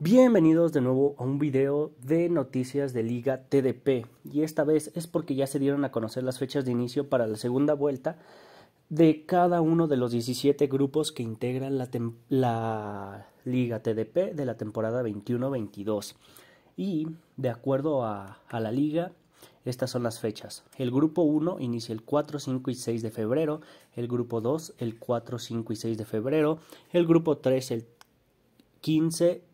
Bienvenidos de nuevo a un video de noticias de Liga TDP y esta vez es porque ya se dieron a conocer las fechas de inicio para la segunda vuelta de cada uno de los 17 grupos que integran la, Liga TDP de la temporada 21-22 y de acuerdo a, a la liga estas son las fechas. El grupo 1 inicia el 4, 5 y 6 de febrero, el grupo 2 el 4, 5 y 6 de febrero, el grupo 3 el 15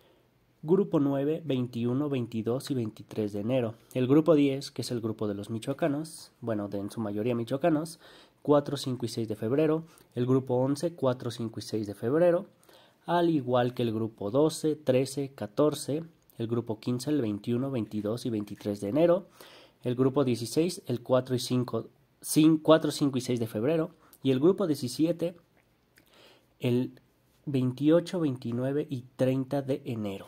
Grupo 9, 21, 22 y 23 de enero. El grupo 10, que es el grupo de los michoacanos, bueno, de en su mayoría michoacanos, 4, 5 y 6 de febrero. El grupo 11, 4, 5 y 6 de febrero. Al igual que el grupo 12, 13, 14, el grupo 15, el 21, 22 y 23 de enero. El grupo 16, el 4 y 5, 4, 5 y 6 de febrero. Y el grupo 17, el 28, 29 y 30 de enero.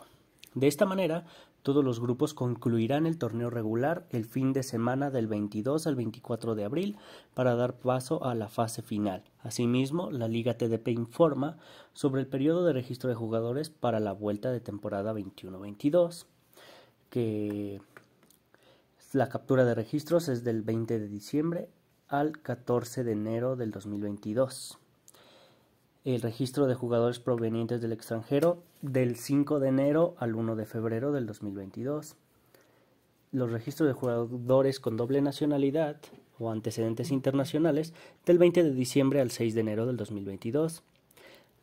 De esta manera, todos los grupos concluirán el torneo regular el fin de semana del 22 al 24 de abril para dar paso a la fase final. Asimismo, la Liga TDP informa sobre el periodo de registro de jugadores para la vuelta de temporada 21-22, que la captura de registros es del 20 de diciembre al 14 de enero del 2022 el registro de jugadores provenientes del extranjero del 5 de enero al 1 de febrero del 2022. Los registros de jugadores con doble nacionalidad o antecedentes internacionales del 20 de diciembre al 6 de enero del 2022.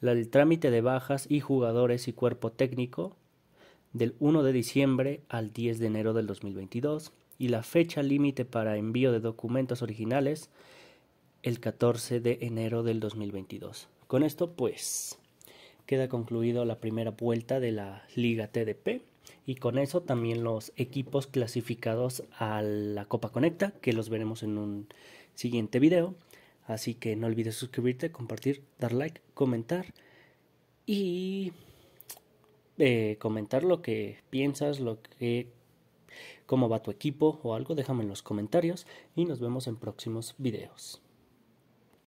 El trámite de bajas y jugadores y cuerpo técnico del 1 de diciembre al 10 de enero del 2022 y la fecha límite para envío de documentos originales el 14 de enero del 2022. Con esto pues queda concluido la primera vuelta de la Liga TDP y con eso también los equipos clasificados a la Copa Conecta que los veremos en un siguiente video. Así que no olvides suscribirte, compartir, dar like, comentar y eh, comentar lo que piensas, lo que cómo va tu equipo o algo, déjame en los comentarios y nos vemos en próximos videos.